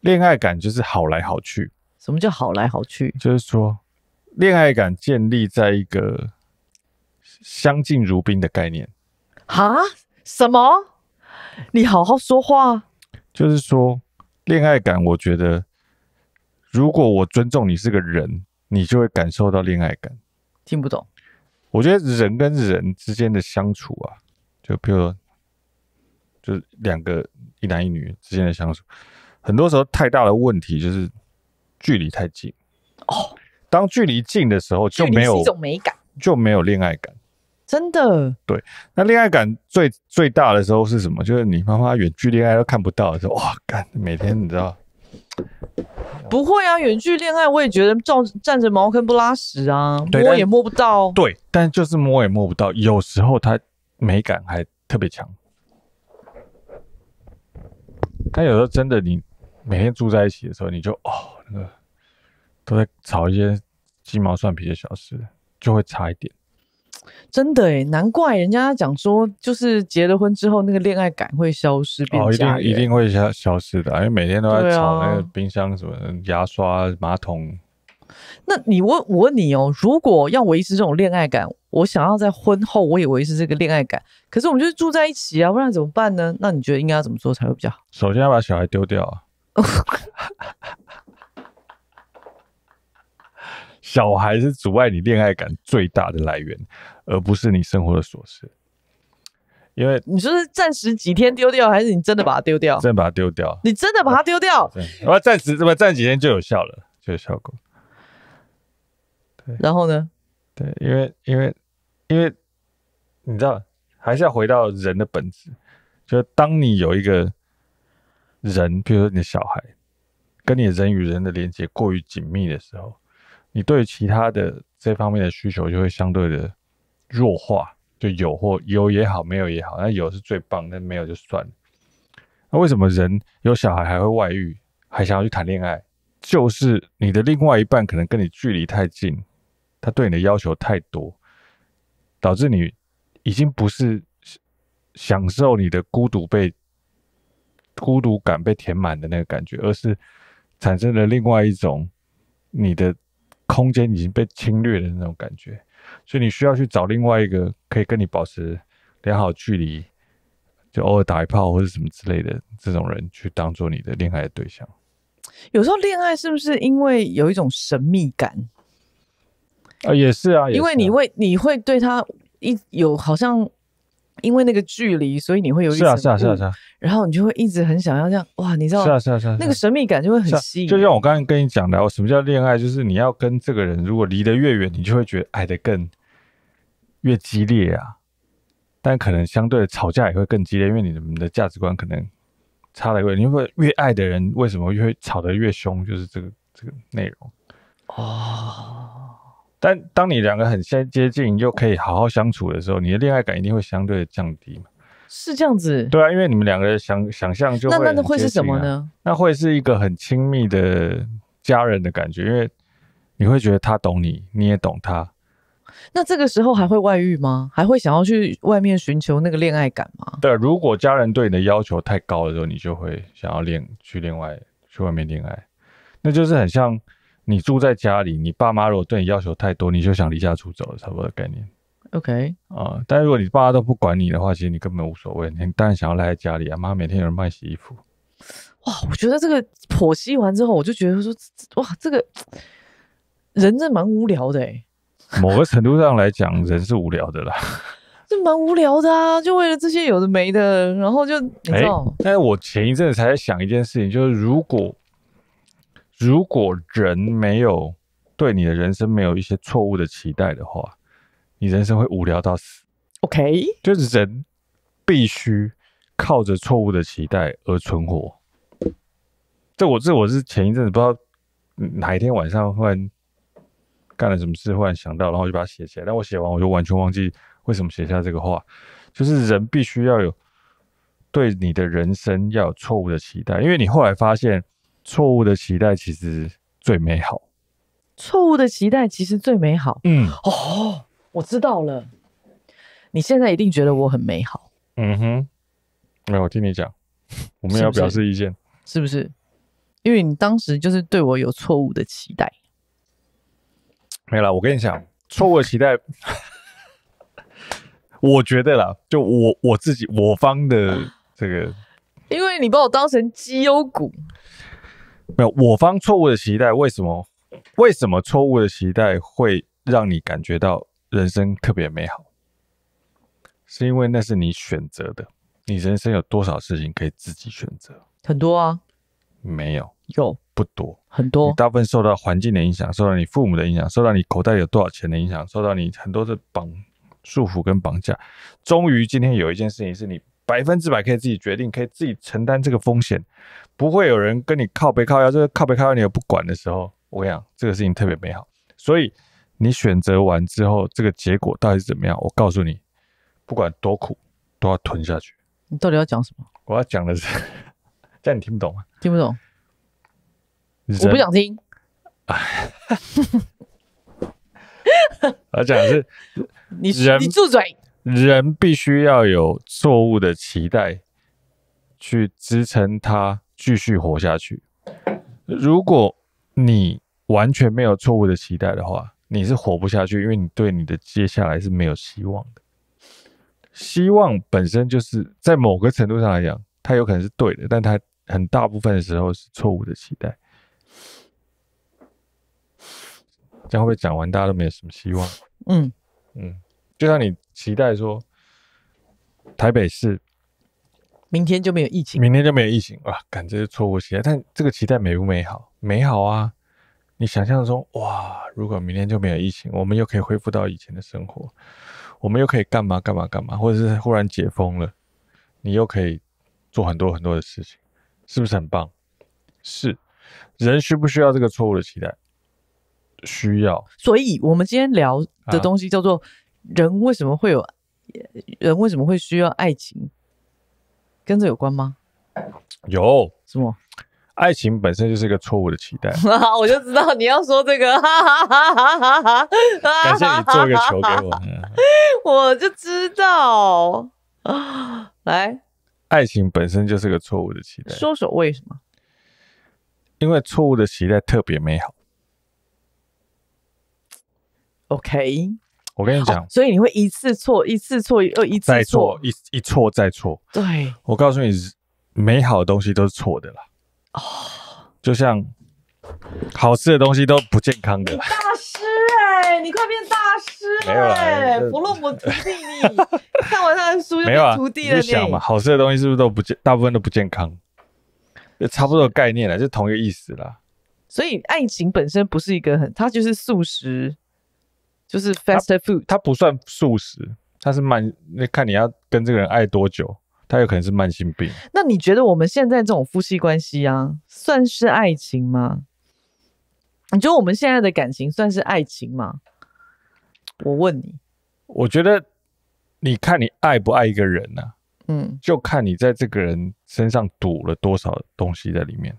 恋爱感就是好来好去。什么叫好来好去？就是说，恋爱感建立在一个相敬如宾的概念。哈？什么？你好好说话。就是说，恋爱感，我觉得，如果我尊重你是个人，你就会感受到恋爱感。听不懂。我觉得人跟人之间的相处啊，就比如，就是两个一男一女之间的相处，很多时候太大的问题就是距离太近。哦，当距离近的时候就没有一种美感，就没有恋爱感。真的，对，那恋爱感最最大的时候是什么？就是你妈妈远距离爱都看不到的时候，哇，干每天你知道。不会啊，远距恋爱我也觉得照站着茅坑不拉屎啊，摸也摸不到。对，但就是摸也摸不到。有时候他美感还特别强，但有时候真的你每天住在一起的时候，你就哦那个都在吵一些鸡毛蒜皮的小事，就会差一点。真的哎，难怪人家讲说，就是结了婚之后，那个恋爱感会消失变哦，一定一定会消消失的，因为每天都在吵那个冰箱什么、牙刷、马桶。那你问我问你哦，如果要维持这种恋爱感，我想要在婚后我也维持这个恋爱感，可是我们就是住在一起啊，不然怎么办呢？那你觉得应该要怎么做才会比较好？首先要把小孩丢掉，小孩是阻碍你恋爱感最大的来源。而不是你生活的琐事，因为你说是暂时几天丢掉，还是你真的把它丢掉？真把它丢掉。你真的把它丢掉。我要暂时，怎么？暂几天就有效了，就有效果。对。然后呢？对，因为因为因为你知道，还是要回到人的本质。就当你有一个人，比如说你的小孩，跟你人与人的连接过于紧密的时候，你对其他的这方面的需求就会相对的。弱化就有或有也好，没有也好，那有是最棒，那没有就算了。那为什么人有小孩还会外遇，还想要去谈恋爱？就是你的另外一半可能跟你距离太近，他对你的要求太多，导致你已经不是享受你的孤独被孤独感被填满的那个感觉，而是产生了另外一种你的空间已经被侵略的那种感觉。所以你需要去找另外一个可以跟你保持良好距离，就偶尔打一炮或者什么之类的这种人去当做你的恋爱的对象。有时候恋爱是不是因为有一种神秘感？啊，也是啊，因为你会你会对他一有好像。因为那个距离，所以你会有意是啊，是啊，是啊，是啊，然后你就会一直很想要这样，哇，你知道是啊，是啊，是啊，那个神秘感就会很吸引。就像我刚刚跟你讲的，什么叫恋爱？就是你要跟这个人，如果离得越远，你就会觉得爱的更越激烈啊。但可能相对吵架也会更激烈，因为你们的价值观可能差了位。你会不会越爱的人为什么越吵得越凶？就是这个这个内容哦。但当你两个很先接近又可以好好相处的时候，你的恋爱感一定会相对降低嘛？是这样子。对啊，因为你们两个人想想象就会。那那会是什么呢？那会是一个很亲密的家人的感觉，因为你会觉得他懂你，你也懂他。那这个时候还会外遇吗？还会想要去外面寻求那个恋爱感吗？对，如果家人对你的要求太高了之后，你就会想要恋去另外去外面恋爱，那就是很像。你住在家里，你爸妈如果对你要求太多，你就想离家出走了，差不多的概念。OK 啊，但如果你爸妈都不管你的话，其实你根本无所谓，你当然想要赖在家里啊，妈每天有人帮你洗衣服。哇，我觉得这个剖析完之后，我就觉得说，哇，这个人真蛮无聊的哎。某个程度上来讲，人是无聊的啦，这 蛮无聊的啊，就为了这些有的没的，然后就哎。但是我前一阵子才在想一件事情，就是如果。如果人没有对你的人生没有一些错误的期待的话，你人生会无聊到死。OK，就是人必须靠着错误的期待而存活。这我这我是前一阵子不知道哪一天晚上忽然干了什么事，忽然想到，然后就把它写起来。但我写完我就完全忘记为什么写下这个话，就是人必须要有对你的人生要有错误的期待，因为你后来发现。错误的期待其实最美好。错误的期待其实最美好。嗯哦，我知道了。你现在一定觉得我很美好。嗯哼，没有，听你讲，我们要表示意见，是不是？因为你当时就是对我有错误的期待。没了，我跟你讲，错误的期待，我觉得啦，就我我自己，我方的这个，因为你把我当成绩优股。没有，我方错误的期待为什么？为什么错误的期待会让你感觉到人生特别美好？是因为那是你选择的。你人生有多少事情可以自己选择？很多啊。没有，有不多，很多。大部分受到环境的影响，受到你父母的影响，受到你口袋有多少钱的影响，受到你很多的绑束缚跟绑架。终于，今天有一件事情是你。百分之百可以自己决定，可以自己承担这个风险，不会有人跟你靠背靠腰，就是靠背靠腰你又不管的时候，我跟你讲，这个事情特别美好。所以你选择完之后，这个结果到底是怎么样？我告诉你，不管多苦，都要吞下去。你到底要讲什么？我要讲的是，这你听不懂吗？听不懂，我不想听。我要讲的是，你你住嘴。人必须要有错误的期待，去支撑他继续活下去。如果你完全没有错误的期待的话，你是活不下去，因为你对你的接下来是没有希望的。希望本身就是在某个程度上来讲，它有可能是对的，但它很大部分的时候是错误的期待。这样会不会讲完，大家都没有什么希望？嗯嗯，就像你。期待说，台北市明天就没有疫情，明天就没有疫情啊！感觉是错误期待，但这个期待美不美好？美好啊！你想象中哇，如果明天就没有疫情，我们又可以恢复到以前的生活，我们又可以干嘛干嘛干嘛，或者是忽然解封了，你又可以做很多很多的事情，是不是很棒？是，人需不需要这个错误的期待？需要。所以我们今天聊的东西叫做。人为什么会有人为什么会需要爱情？跟这有关吗？有什么？爱情本身就是一个错误的期待。我就知道你要说这个。感谢你做一个球给我。我就知道啊，来，爱情本身就是个错误的期待。说说为什么？因为错误的期待特别美好。OK。我跟你讲，所以你会一次错一次错又一次错，一一错再错。对，我告诉你，美好的东西都是错的啦。哦，就像好吃的东西都不健康的。大师哎，你快变大师！没有了，不录我徒弟，你看完他的书就变徒弟了。你想嘛，好吃的东西是不是都不健，大部分都不健康？差不多概念了，就同一个意思啦。所以爱情本身不是一个很，它就是素食。就是 fast food，它不算素食，它是慢。那看你要跟这个人爱多久，他有可能是慢性病。那你觉得我们现在这种夫妻关系啊，算是爱情吗？你觉得我们现在的感情算是爱情吗？我问你，我觉得你看你爱不爱一个人呢？嗯，就看你在这个人身上赌了多少东西在里面。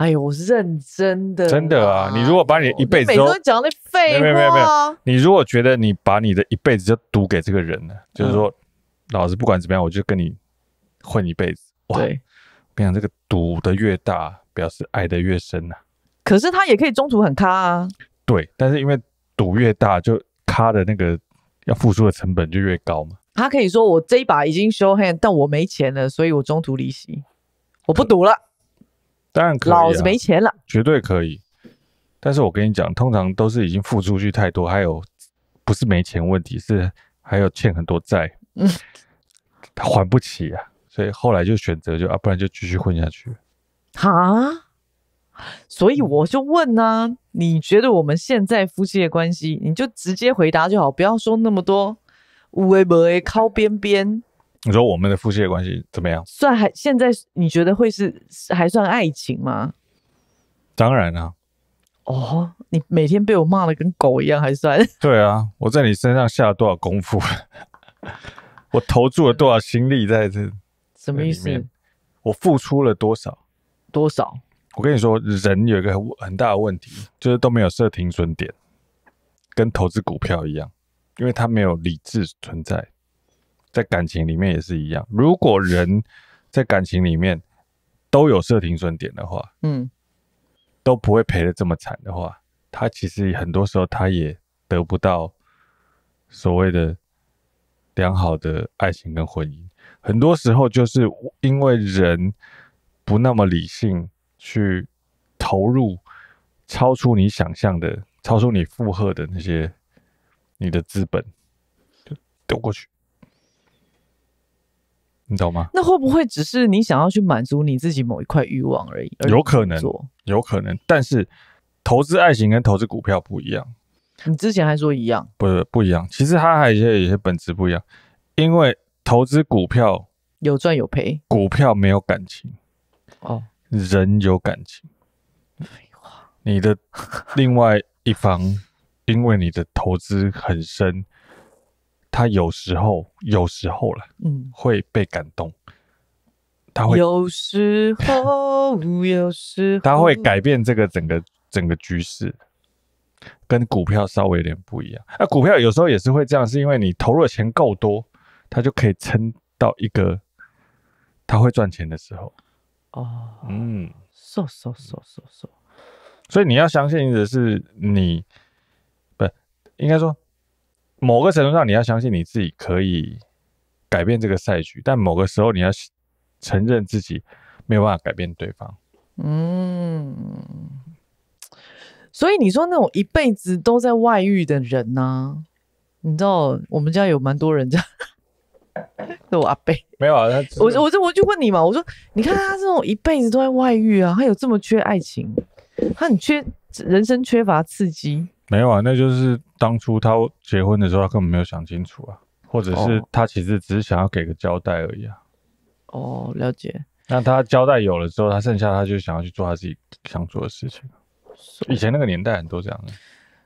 哎呦，我是认真的，真的啊！你如果把你一辈子都……你每讲那废话没有没有没有，你如果觉得你把你的一辈子就赌给这个人了，就是说，老子不管怎么样，我就跟你混一辈子。哇，你讲，这个赌的越大，表示爱的越深啊。可是他也可以中途很卡啊。对，但是因为赌越大，就咖的那个要付出的成本就越高嘛。他可以说我这一把已经 show hand，但我没钱了，所以我中途离席，我不赌了。当然可以，老子没钱了，绝对可以。但是我跟你讲，通常都是已经付出去太多，还有不是没钱问题，是还要欠很多债，嗯，他还不起啊，所以后来就选择就啊，不然就继续混下去。啊，所以我就问啊，你觉得我们现在夫妻的关系，你就直接回答就好，不要说那么多，为不为靠边边。你说我们的夫妻关系怎么样？算还现在你觉得会是还算爱情吗？当然啊。哦，你每天被我骂的跟狗一样，还算？对啊，我在你身上下了多少功夫？我投注了多少心力在这？什么意思？我付出了多少？多少？我跟你说，人有一个很大的问题，就是都没有设停损点，跟投资股票一样，因为他没有理智存在。在感情里面也是一样，如果人在感情里面都有设停损点的话，嗯，都不会赔的这么惨的话，他其实很多时候他也得不到所谓的良好的爱情跟婚姻。很多时候就是因为人不那么理性去投入，超出你想象的、超出你负荷的那些你的资本，就丢过去。你懂吗？那会不会只是你想要去满足你自己某一块欲望而已？有可能，有可能。但是投资爱情跟投资股票不一样。你之前还说一样，不是不一样？其实它还有一些本质不一样。因为投资股票有赚有赔，股票没有感情哦，人有感情。废话，你的另外一方，因为你的投资很深。他有时候，有时候了，嗯，会被感动，他会有时候，有时候他会改变这个整个整个局势，跟股票稍微有点不一样。啊，股票有时候也是会这样，是因为你投入的钱够多，他就可以撑到一个他会赚钱的时候。哦，嗯，嗖嗖嗖嗖嗖，所以你要相信的是，你不应该说。某个程度上，你要相信你自己可以改变这个赛局，但某个时候你要承认自己没有办法改变对方。嗯，所以你说那种一辈子都在外遇的人呢？你知道我们家有蛮多人这样，我阿贝没有啊？我我这我就问你嘛，我说你看他这种一辈子都在外遇啊，他有这么缺爱情？他很缺人生缺乏刺激。没有啊，那就是当初他结婚的时候，他根本没有想清楚啊，或者是他其实只是想要给个交代而已啊。哦，了解。那他交代有了之后，他剩下他就想要去做他自己想做的事情。以前那个年代很多这样。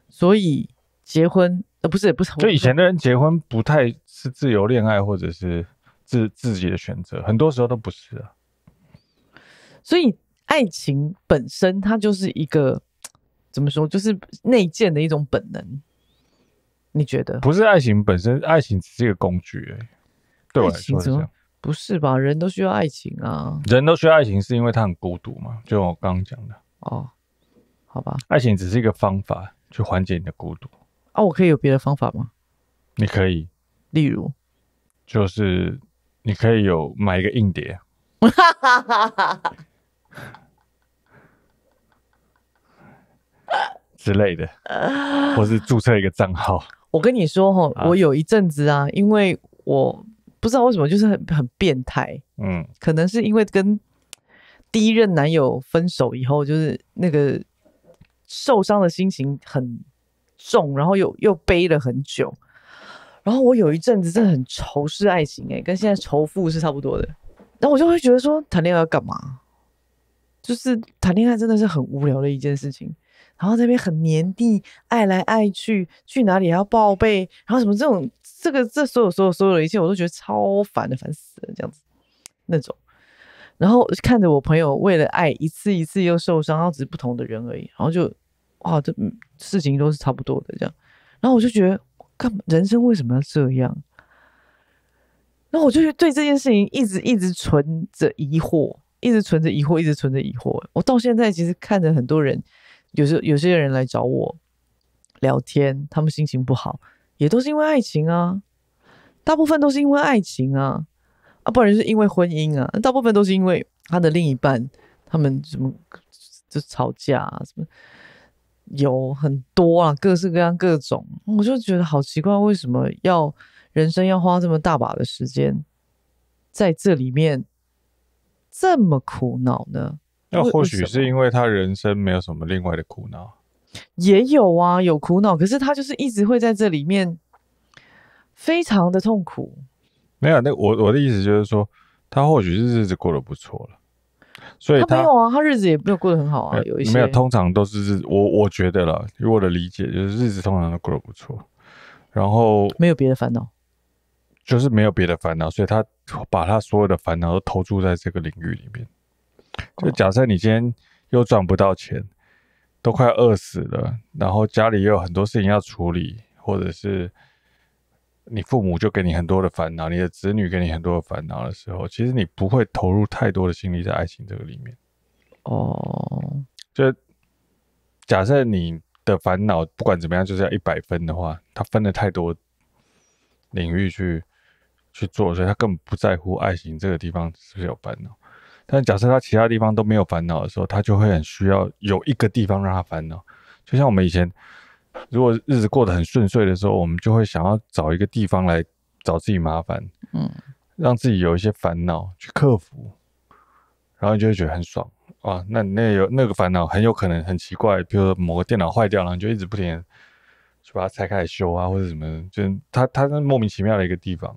所以结婚呃不是不是，就以前的人结婚不太是自由恋爱或者是自自己的选择，很多时候都不是。啊。所以爱情本身它就是一个。怎么说？就是内建的一种本能，你觉得？不是爱情本身，爱情只是一个工具。对，我来说不是吧？人都需要爱情啊！人都需要爱情，是因为他很孤独嘛？就我刚刚讲的。哦，好吧，爱情只是一个方法，去缓解你的孤独。啊，我可以有别的方法吗？你可以，例如，就是你可以有买一个硬碟。之类的，或是注册一个账号。我跟你说哈，我有一阵子啊，因为我不知道为什么，就是很很变态。嗯，可能是因为跟第一任男友分手以后，就是那个受伤的心情很重，然后又又背了很久。然后我有一阵子真的很仇视爱情，哎，跟现在仇富是差不多的。然后我就会觉得说，谈恋爱要干嘛？就是谈恋爱真的是很无聊的一件事情。然后那边很黏腻，爱来爱去，去哪里还要报备，然后什么这种，这个这所有所有所有的一切，我都觉得超烦的，烦死了，这样子那种。然后看着我朋友为了爱一次一次又受伤，然后只是不同的人而已，然后就，哇，这事情都是差不多的这样。然后我就觉得，干嘛？人生为什么要这样？那我就对这件事情一直一直存着疑惑，一直存着疑惑，一直存着疑惑。我到现在其实看着很多人。有时有些人来找我聊天，他们心情不好，也都是因为爱情啊，大部分都是因为爱情啊，啊，不然是因为婚姻啊，大部分都是因为他的另一半，他们什么就吵架？什么有很多啊，各式各样各种，我就觉得好奇怪，为什么要人生要花这么大把的时间在这里面这么苦恼呢？那或许是因为他人生没有什么另外的苦恼，也有啊，有苦恼，可是他就是一直会在这里面非常的痛苦。没有，那我我的意思就是说，他或许是日子过得不错了，所以他没有啊，他日子也没有过得很好啊，有一些没有，通常都是我我觉得了，以我的理解就是日子通常都过得不错，然后没有别的烦恼，就是没有别的烦恼，所以他把他所有的烦恼都投注在这个领域里面。就假设你今天又赚不到钱，都快饿死了，然后家里也有很多事情要处理，或者是你父母就给你很多的烦恼，你的子女给你很多的烦恼的时候，其实你不会投入太多的心力在爱情这个里面。哦，就假设你的烦恼不管怎么样就是要一百分的话，他分了太多领域去去做，所以他根本不在乎爱情这个地方是不是有烦恼。但假设他其他地方都没有烦恼的时候，他就会很需要有一个地方让他烦恼。就像我们以前，如果日子过得很顺遂的时候，我们就会想要找一个地方来找自己麻烦，嗯，让自己有一些烦恼去克服，然后你就会觉得很爽啊。那那有那个烦恼很有可能很奇怪，比如说某个电脑坏掉了，你就一直不停去把它拆开来修啊，或者什么，就是它它那莫名其妙的一个地方，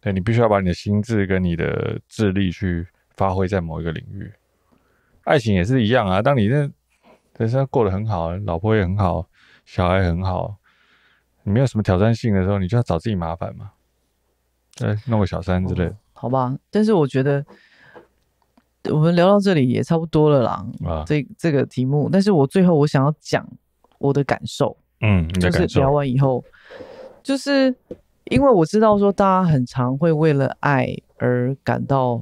对你必须要把你的心智跟你的智力去。发挥在某一个领域，爱情也是一样啊。当你在人生过得很好，老婆也很好，小孩很好，你没有什么挑战性的时候，你就要找自己麻烦嘛，对，弄个小三之类的。好吧，但是我觉得我们聊到这里也差不多了啦。啊，这这个题目，但是我最后我想要讲我的感受。嗯，就是聊完以后，就是因为我知道说大家很常会为了爱而感到。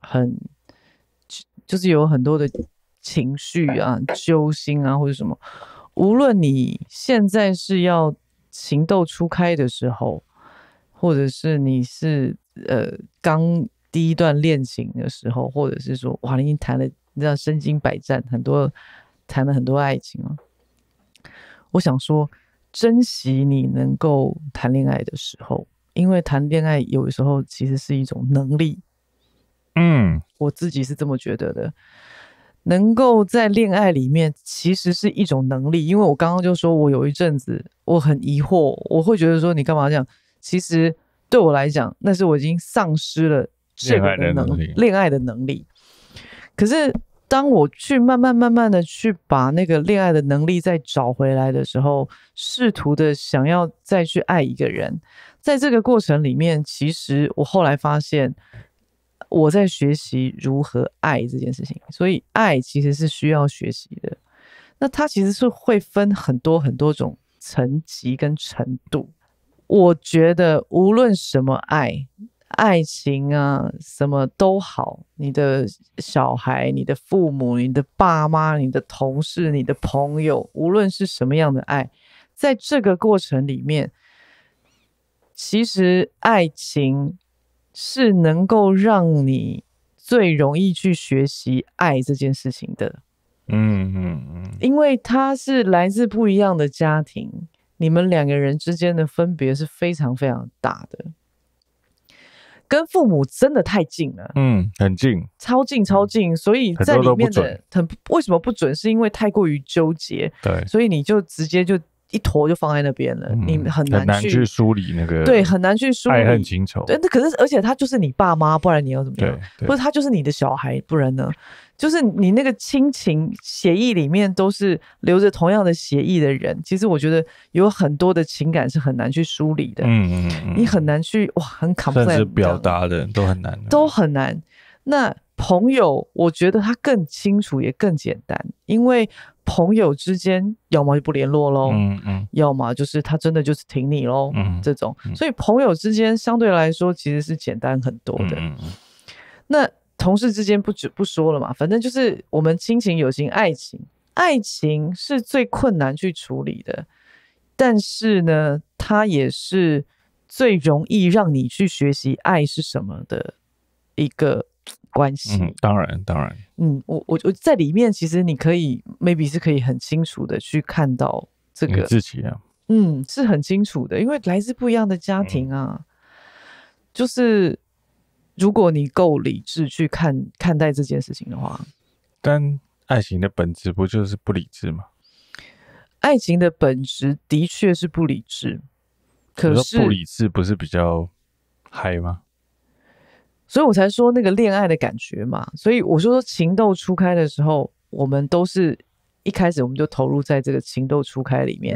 很，就就是有很多的情绪啊，揪心啊，或者什么。无论你现在是要情窦初开的时候，或者是你是呃刚第一段恋情的时候，或者是说哇，你已经谈了，你知道身经百战，很多谈了很多爱情啊。我想说，珍惜你能够谈恋爱的时候，因为谈恋爱有时候其实是一种能力。嗯，我自己是这么觉得的。能够在恋爱里面，其实是一种能力。因为我刚刚就说，我有一阵子我很疑惑，我会觉得说你干嘛这样？其实对我来讲，那是我已经丧失了这个能力，恋爱的能力。可是当我去慢慢慢慢的去把那个恋爱的能力再找回来的时候，试图的想要再去爱一个人，在这个过程里面，其实我后来发现。我在学习如何爱这件事情，所以爱其实是需要学习的。那它其实是会分很多很多种层级跟程度。我觉得无论什么爱，爱情啊，什么都好，你的小孩、你的父母、你的爸妈、你的同事、你的朋友，无论是什么样的爱，在这个过程里面，其实爱情。是能够让你最容易去学习爱这件事情的，嗯嗯嗯，因为他是来自不一样的家庭，你们两个人之间的分别是非常非常大的，跟父母真的太近了，嗯，很近，超近超近，所以在里面的很为什么不准？是因为太过于纠结，对，所以你就直接就。一坨就放在那边了，你很难去梳理那个对，很难去梳理爱恨情仇。对，那可是而且他就是你爸妈，不然你要怎么？样？或者他就是你的小孩，不然呢？就是你那个亲情协议里面都是留着同样的协议的人，其实我觉得有很多的情感是很难去梳理的。嗯嗯嗯，你很难去哇，很 c o n n 表达的都很难，都很难。那朋友，我觉得他更清楚也更简单，因为。朋友之间，要么就不联络喽，嗯嗯，要么就是他真的就是挺你喽，嗯，这种，所以朋友之间相对来说其实是简单很多的。那同事之间不止不说了嘛，反正就是我们亲情、友情、爱情，爱情是最困难去处理的，但是呢，它也是最容易让你去学习爱是什么的一个。关系当然当然，嗯，我我我在里面其实你可以 maybe 是可以很清楚的去看到这个自己啊，嗯，是很清楚的，因为来自不一样的家庭啊，就是如果你够理智去看看待这件事情的话，但爱情的本质不就是不理智吗？爱情的本质的确是不理智，可是不理智不是比较嗨吗？所以我才说那个恋爱的感觉嘛，所以我说情窦初开的时候，我们都是一开始我们就投入在这个情窦初开里面，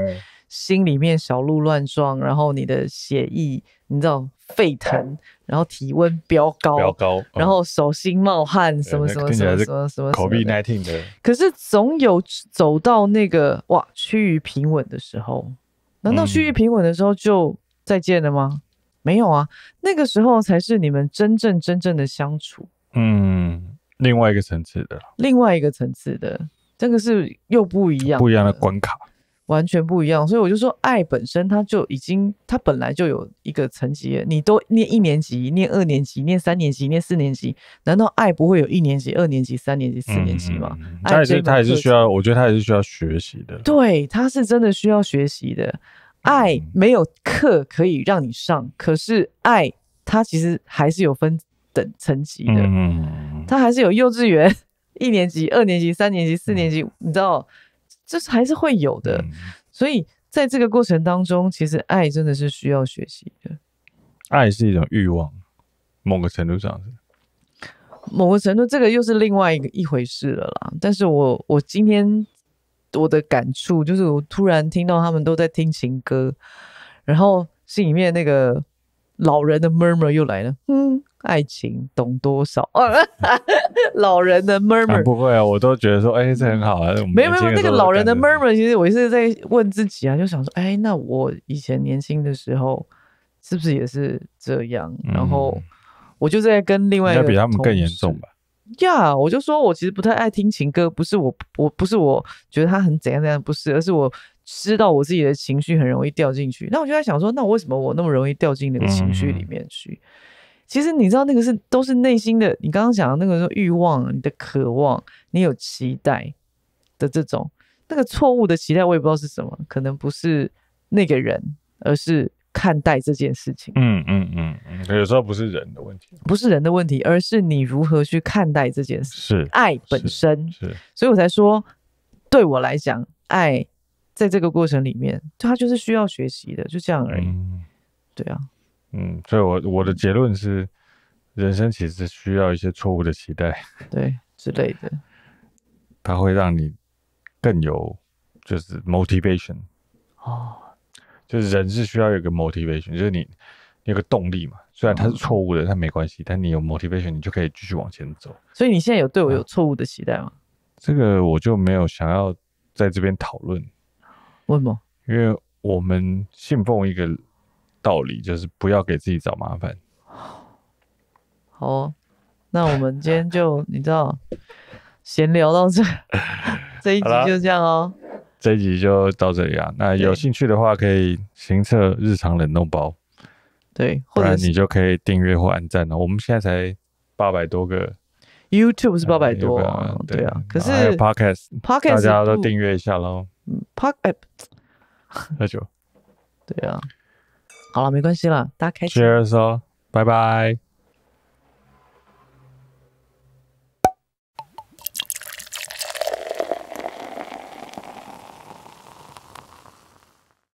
心里面小鹿乱撞，然后你的血液你知道沸腾，然后体温飙高，飙高，然后手心冒汗，什么什么什么什么什么。口鼻 nineteen 的。可是总有走到那个哇趋于平稳的时候，难道趋于平稳的时候就再见了吗？没有啊，那个时候才是你们真正真正的相处，嗯，另外一个层次的，另外一个层次的，这个是又不一样，不一样的关卡，完全不一样。所以我就说，爱本身它就已经，它本来就有一个层级，你都念一年级、念二年级、念三年级、念四年级，难道爱不会有一年级、二年级、三年级、四年级吗？爱是它也是需要，我觉得它也是需要学习的，对，它是真的需要学习的。爱没有课可以让你上，可是爱它其实还是有分等层级的，它还是有幼稚园、一年级、二年级、三年级、四年级，你知道，这是还是会有的。所以在这个过程当中，其实爱真的是需要学习的。爱是一种欲望，某个程度上是。某个程度，这个又是另外一个一回事了啦。但是我我今天。我的感触就是，我突然听到他们都在听情歌，然后心里面那个老人的 murmur 又来了。嗯，爱情懂多少？老人的 murmur 不会啊，我都觉得说，哎，这很好啊。没有没有，那个老人的 murmur，其实我是在问自己啊，就想说，哎，那我以前年轻的时候是不是也是这样？然后我就在跟另外，一个比他们更严重吧。呀，我就说，我其实不太爱听情歌，不是我，我不是，我觉得他很怎样怎样，不是，而是我知道我自己的情绪很容易掉进去，那我就在想说，那为什么我那么容易掉进那个情绪里面去？其实你知道，那个是都是内心的，你刚刚讲的那个欲望、你的渴望、你有期待的这种那个错误的期待，我也不知道是什么，可能不是那个人，而是。看待这件事情，嗯嗯嗯有时候不是人的问题，不是人的问题，而是你如何去看待这件事。是爱本身，是，所以我才说，对我来讲，爱在这个过程里面，它就是需要学习的，就这样而已。对啊，嗯，所以我我的结论是，人生其实需要一些错误的期待，对之类的，它会让你更有就是 motivation。哦。就是人是需要有个 motivation，就是你有个动力嘛。虽然它是错误的，但没关系。但你有 motivation，你就可以继续往前走。所以你现在有对我有错误的期待吗？这个我就没有想要在这边讨论。为什么？因为我们信奉一个道理，就是不要给自己找麻烦。好，那我们今天就你知道，闲聊到这，这一集就这样哦。这一集就到这里啊！那有兴趣的话，可以行测日常冷冻包，对，不然你就可以订阅或按赞了。我们现在才八百多个，YouTube 是八百多，对啊，可是 Podcast，Podcast 大家都订阅一下喽。Pod，那就对啊，好了，没关系了，大家开心，Cheers 哦，拜拜。